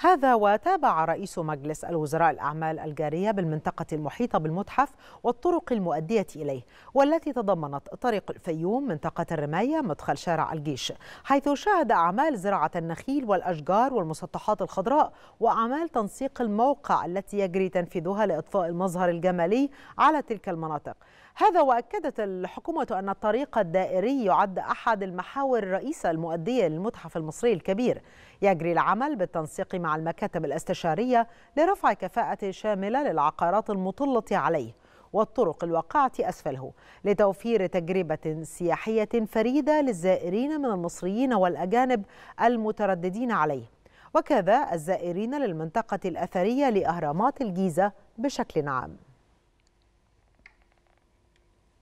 هذا وتابع رئيس مجلس الوزراء الأعمال الجارية بالمنطقة المحيطة بالمتحف والطرق المؤدية إليه والتي تضمنت طريق الفيوم منطقة الرماية مدخل شارع الجيش حيث شهد أعمال زراعة النخيل والأشجار والمسطحات الخضراء وأعمال تنسيق الموقع التي يجري تنفيذها لإطفاء المظهر الجمالي على تلك المناطق هذا وأكدت الحكومة أن الطريق الدائري يعد أحد المحاور الرئيسة المؤدية للمتحف المصري الكبير يجري العمل بالتنسيق مع مع المكاتب الاستشارية لرفع كفاءة شاملة للعقارات المطلة عليه والطرق الواقعة أسفله لتوفير تجربة سياحية فريدة للزائرين من المصريين والأجانب المترددين عليه وكذا الزائرين للمنطقة الأثرية لأهرامات الجيزة بشكل عام